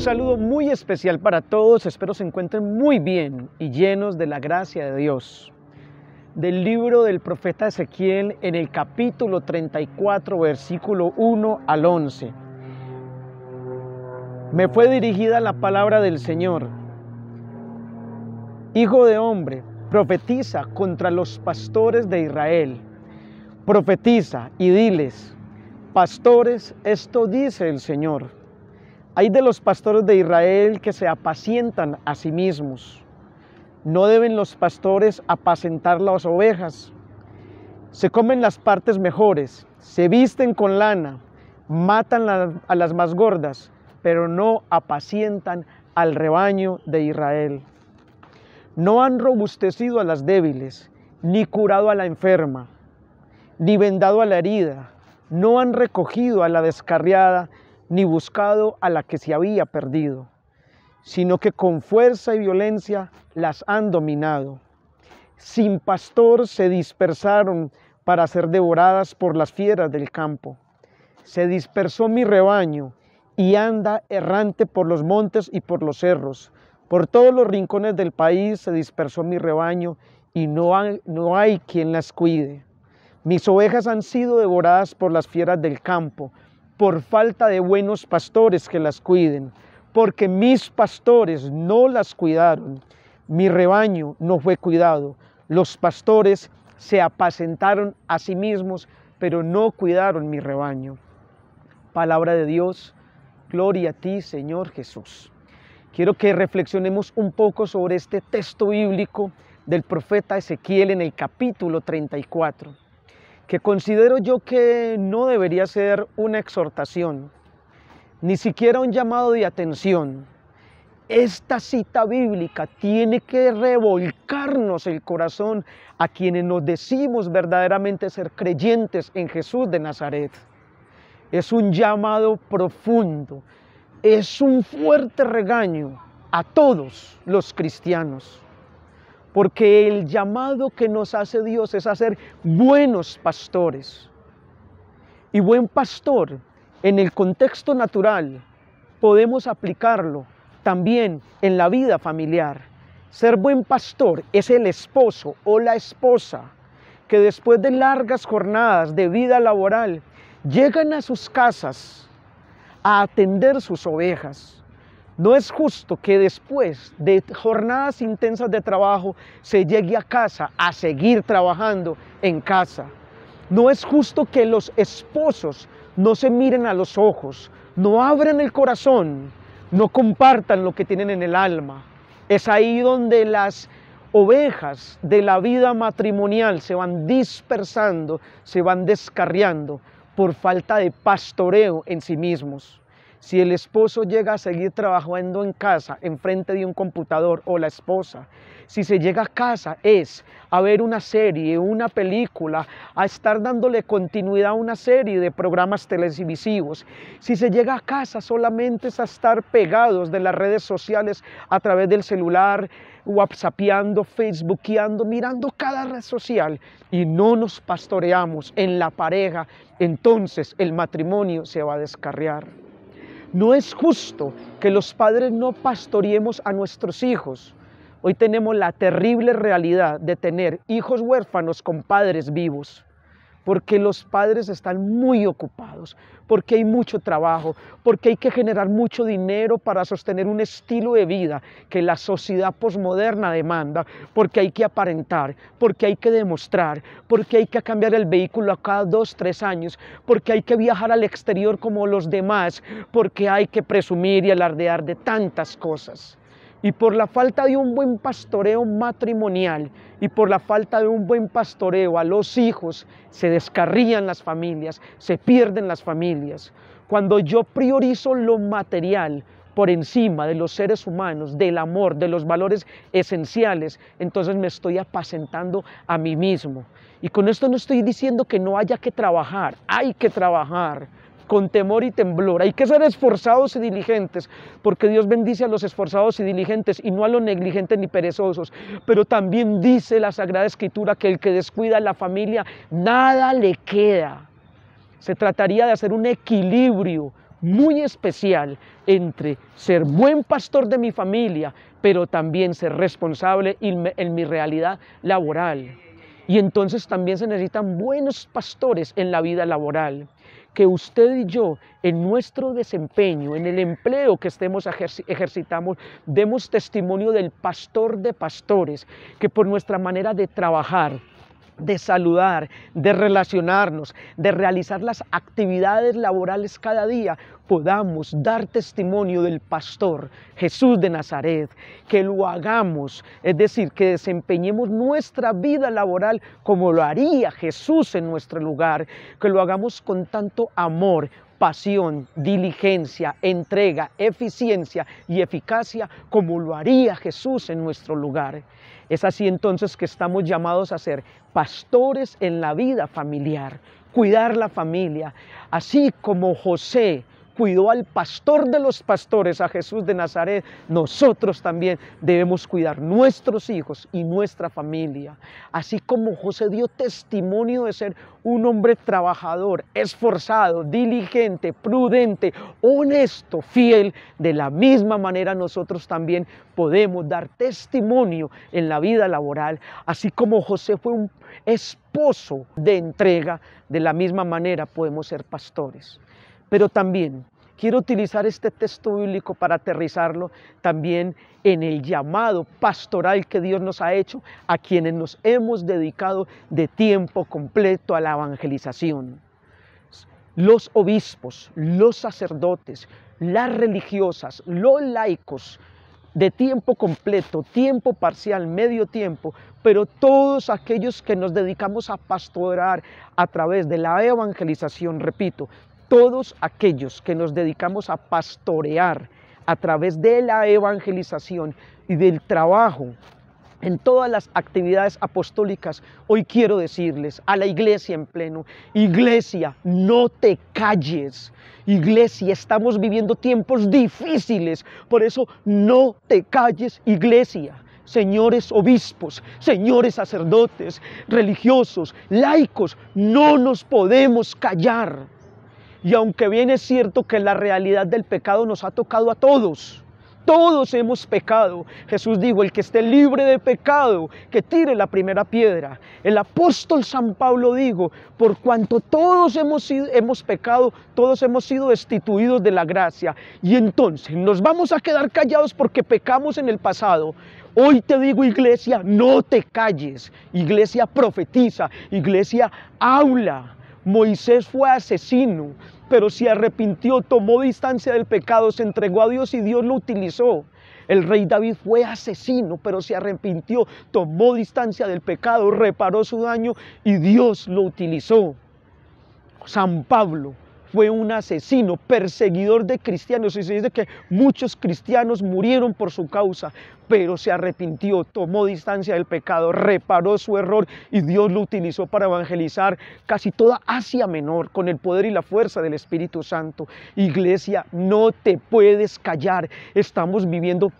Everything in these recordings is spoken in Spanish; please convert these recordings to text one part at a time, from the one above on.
saludo muy especial para todos, espero se encuentren muy bien y llenos de la gracia de Dios. Del libro del profeta Ezequiel en el capítulo 34, versículo 1 al 11. Me fue dirigida la palabra del Señor. Hijo de hombre, profetiza contra los pastores de Israel. Profetiza y diles, pastores, esto dice el Señor hay de los pastores de Israel que se apacientan a sí mismos. No deben los pastores apacentar las ovejas. Se comen las partes mejores, se visten con lana, matan a las más gordas, pero no apacientan al rebaño de Israel. No han robustecido a las débiles, ni curado a la enferma, ni vendado a la herida, no han recogido a la descarriada, ni buscado a la que se había perdido, sino que con fuerza y violencia las han dominado. Sin pastor se dispersaron para ser devoradas por las fieras del campo. Se dispersó mi rebaño y anda errante por los montes y por los cerros. Por todos los rincones del país se dispersó mi rebaño y no hay, no hay quien las cuide. Mis ovejas han sido devoradas por las fieras del campo, por falta de buenos pastores que las cuiden, porque mis pastores no las cuidaron, mi rebaño no fue cuidado, los pastores se apacentaron a sí mismos, pero no cuidaron mi rebaño. Palabra de Dios, gloria a ti Señor Jesús. Quiero que reflexionemos un poco sobre este texto bíblico del profeta Ezequiel en el capítulo 34 que considero yo que no debería ser una exhortación, ni siquiera un llamado de atención. Esta cita bíblica tiene que revolcarnos el corazón a quienes nos decimos verdaderamente ser creyentes en Jesús de Nazaret. Es un llamado profundo, es un fuerte regaño a todos los cristianos porque el llamado que nos hace Dios es hacer buenos pastores. Y buen pastor, en el contexto natural, podemos aplicarlo también en la vida familiar. Ser buen pastor es el esposo o la esposa que después de largas jornadas de vida laboral llegan a sus casas a atender sus ovejas no es justo que después de jornadas intensas de trabajo se llegue a casa a seguir trabajando en casa. No es justo que los esposos no se miren a los ojos, no abran el corazón, no compartan lo que tienen en el alma. Es ahí donde las ovejas de la vida matrimonial se van dispersando, se van descarriando por falta de pastoreo en sí mismos. Si el esposo llega a seguir trabajando en casa, enfrente de un computador, o la esposa, si se llega a casa es a ver una serie, una película, a estar dándole continuidad a una serie de programas televisivos. Si se llega a casa solamente es a estar pegados de las redes sociales a través del celular, whatsappeando, facebookeando, mirando cada red social y no nos pastoreamos en la pareja, entonces el matrimonio se va a descarriar. No es justo que los padres no pastoreemos a nuestros hijos. Hoy tenemos la terrible realidad de tener hijos huérfanos con padres vivos porque los padres están muy ocupados, porque hay mucho trabajo, porque hay que generar mucho dinero para sostener un estilo de vida que la sociedad posmoderna demanda, porque hay que aparentar, porque hay que demostrar, porque hay que cambiar el vehículo a cada dos, tres años, porque hay que viajar al exterior como los demás, porque hay que presumir y alardear de tantas cosas. Y por la falta de un buen pastoreo matrimonial, y por la falta de un buen pastoreo a los hijos se descarrían las familias, se pierden las familias. Cuando yo priorizo lo material, por encima de los seres humanos, del amor, de los valores esenciales, entonces me estoy apacentando a mí mismo. Y con esto no estoy diciendo que no haya que trabajar, hay que trabajar, con temor y temblor. Hay que ser esforzados y diligentes, porque Dios bendice a los esforzados y diligentes y no a los negligentes ni perezosos. Pero también dice la Sagrada Escritura que el que descuida a la familia, nada le queda. Se trataría de hacer un equilibrio muy especial entre ser buen pastor de mi familia, pero también ser responsable en mi realidad laboral. Y entonces también se necesitan buenos pastores en la vida laboral. Que usted y yo, en nuestro desempeño, en el empleo que estemos ejercitamos, demos testimonio del pastor de pastores, que por nuestra manera de trabajar, de saludar, de relacionarnos, de realizar las actividades laborales cada día, podamos dar testimonio del pastor Jesús de Nazaret, que lo hagamos, es decir, que desempeñemos nuestra vida laboral como lo haría Jesús en nuestro lugar, que lo hagamos con tanto amor, pasión, diligencia, entrega, eficiencia y eficacia como lo haría Jesús en nuestro lugar. Es así entonces que estamos llamados a ser pastores en la vida familiar, cuidar la familia, así como José cuidó al pastor de los pastores, a Jesús de Nazaret, nosotros también debemos cuidar nuestros hijos y nuestra familia. Así como José dio testimonio de ser un hombre trabajador, esforzado, diligente, prudente, honesto, fiel, de la misma manera nosotros también podemos dar testimonio en la vida laboral, así como José fue un esposo de entrega, de la misma manera podemos ser pastores pero también quiero utilizar este texto bíblico para aterrizarlo también en el llamado pastoral que Dios nos ha hecho a quienes nos hemos dedicado de tiempo completo a la evangelización. Los obispos, los sacerdotes, las religiosas, los laicos, de tiempo completo, tiempo parcial, medio tiempo, pero todos aquellos que nos dedicamos a pastorar a través de la evangelización, repito, todos aquellos que nos dedicamos a pastorear a través de la evangelización y del trabajo en todas las actividades apostólicas, hoy quiero decirles a la iglesia en pleno, iglesia, no te calles. Iglesia, estamos viviendo tiempos difíciles, por eso no te calles, iglesia. Señores obispos, señores sacerdotes, religiosos, laicos, no nos podemos callar y aunque bien es cierto que la realidad del pecado nos ha tocado a todos, todos hemos pecado. Jesús dijo, el que esté libre de pecado, que tire la primera piedra. El apóstol San Pablo dijo, por cuanto todos hemos, hemos pecado, todos hemos sido destituidos de la gracia. Y entonces nos vamos a quedar callados porque pecamos en el pasado. Hoy te digo, iglesia, no te calles. Iglesia profetiza, iglesia habla. Moisés fue asesino, pero se arrepintió, tomó distancia del pecado, se entregó a Dios y Dios lo utilizó. El rey David fue asesino, pero se arrepintió, tomó distancia del pecado, reparó su daño y Dios lo utilizó. San Pablo fue un asesino, perseguidor de cristianos. Y se dice que muchos cristianos murieron por su causa, pero se arrepintió, tomó distancia del pecado, reparó su error y Dios lo utilizó para evangelizar casi toda Asia Menor con el poder y la fuerza del Espíritu Santo. Iglesia, no te puedes callar. Estamos viviendo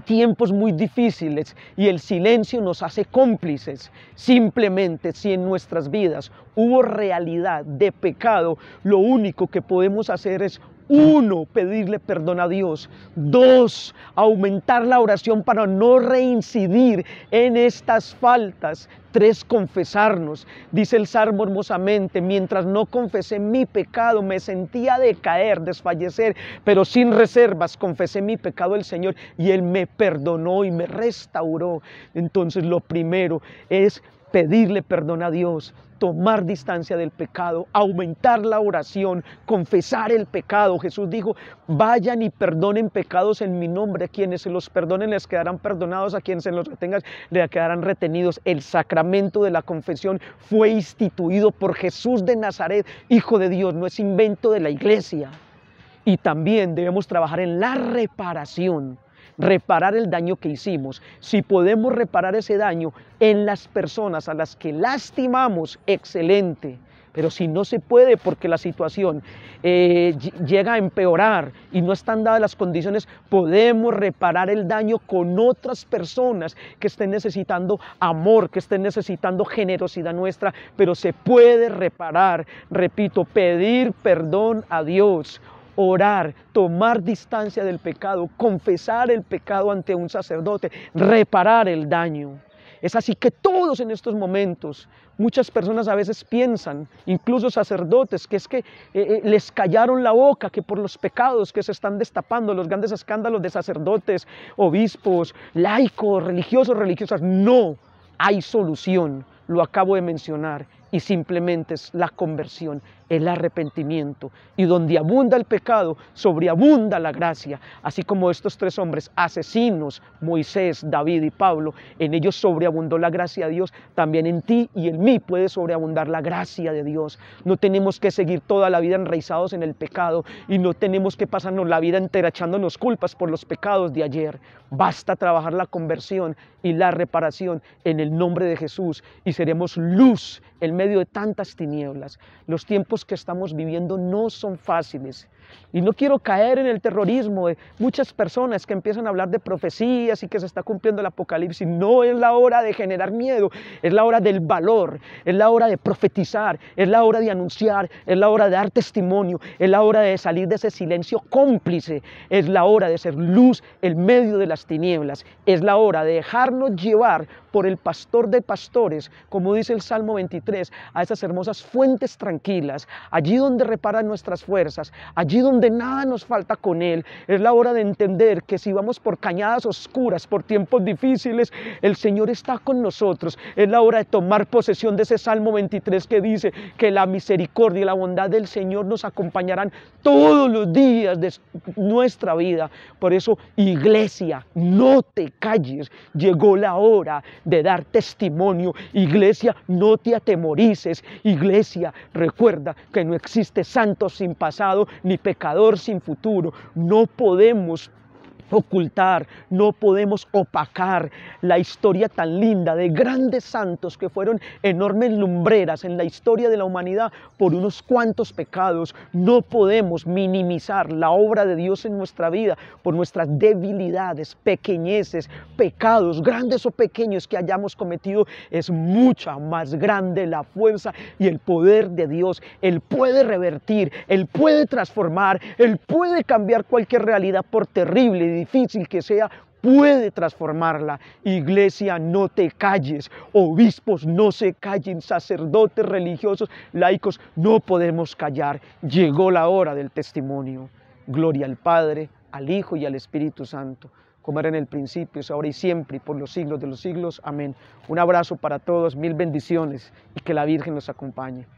tiempos muy difíciles y el silencio nos hace cómplices. Simplemente si en nuestras vidas hubo realidad de pecado, lo único que podemos hacer es uno, pedirle perdón a Dios. Dos, aumentar la oración para no reincidir en estas faltas. Tres, confesarnos. Dice el Salmo hermosamente, mientras no confesé mi pecado, me sentía decaer, desfallecer, pero sin reservas confesé mi pecado al Señor y Él me perdonó y me restauró. Entonces lo primero es pedirle perdón a Dios, tomar distancia del pecado, aumentar la oración, confesar el pecado. Jesús dijo, vayan y perdonen pecados en mi nombre. A quienes se los perdonen les quedarán perdonados, a quienes se los retengan les quedarán retenidos. El sacramento de la confesión fue instituido por Jesús de Nazaret, Hijo de Dios, no es invento de la iglesia. Y también debemos trabajar en la reparación reparar el daño que hicimos, si podemos reparar ese daño en las personas a las que lastimamos, excelente. Pero si no se puede porque la situación eh, llega a empeorar y no están dadas las condiciones, podemos reparar el daño con otras personas que estén necesitando amor, que estén necesitando generosidad nuestra, pero se puede reparar, repito, pedir perdón a Dios, orar, tomar distancia del pecado, confesar el pecado ante un sacerdote, reparar el daño. Es así que todos en estos momentos, muchas personas a veces piensan, incluso sacerdotes, que es que eh, eh, les callaron la boca, que por los pecados que se están destapando, los grandes escándalos de sacerdotes, obispos, laicos, religiosos, religiosas, no hay solución, lo acabo de mencionar, y simplemente es la conversión, el arrepentimiento. Y donde abunda el pecado, sobreabunda la gracia. Así como estos tres hombres asesinos, Moisés, David y Pablo, en ellos sobreabundó la gracia de Dios, también en ti y en mí puede sobreabundar la gracia de Dios. No tenemos que seguir toda la vida enraizados en el pecado y no tenemos que pasarnos la vida entera echándonos culpas por los pecados de ayer. Basta trabajar la conversión y la reparación en el nombre de Jesús y seremos luz en medio de tantas tinieblas. Los tiempos que estamos viviendo no son fáciles. Y no quiero caer en el terrorismo de muchas personas que empiezan a hablar de profecías y que se está cumpliendo el apocalipsis. No es la hora de generar miedo, es la hora del valor, es la hora de profetizar, es la hora de anunciar, es la hora de dar testimonio, es la hora de salir de ese silencio cómplice, es la hora de ser luz en medio de las tinieblas, es la hora de dejarnos llevar por el pastor de pastores, como dice el Salmo 23, a esas hermosas fuentes tranquilas, allí donde reparan nuestras fuerzas, allí donde nada nos falta con Él. Es la hora de entender que si vamos por cañadas oscuras, por tiempos difíciles, el Señor está con nosotros. Es la hora de tomar posesión de ese Salmo 23 que dice que la misericordia y la bondad del Señor nos acompañarán todos los días de nuestra vida. Por eso, iglesia, no te calles, llegó la hora de dar testimonio. Iglesia, no te atemorices. Iglesia, recuerda que no existe santo sin pasado ni pecador sin futuro. No podemos ocultar, no podemos opacar la historia tan linda de grandes santos que fueron enormes lumbreras en la historia de la humanidad por unos cuantos pecados. No podemos minimizar la obra de Dios en nuestra vida por nuestras debilidades, pequeñeces, pecados, grandes o pequeños que hayamos cometido. Es mucha más grande la fuerza y el poder de Dios. Él puede revertir, Él puede transformar, Él puede cambiar cualquier realidad por terrible difícil que sea, puede transformarla. Iglesia, no te calles. Obispos, no se callen. Sacerdotes, religiosos, laicos, no podemos callar. Llegó la hora del testimonio. Gloria al Padre, al Hijo y al Espíritu Santo, como era en el principio, es ahora y siempre, y por los siglos de los siglos. Amén. Un abrazo para todos, mil bendiciones y que la Virgen los acompañe.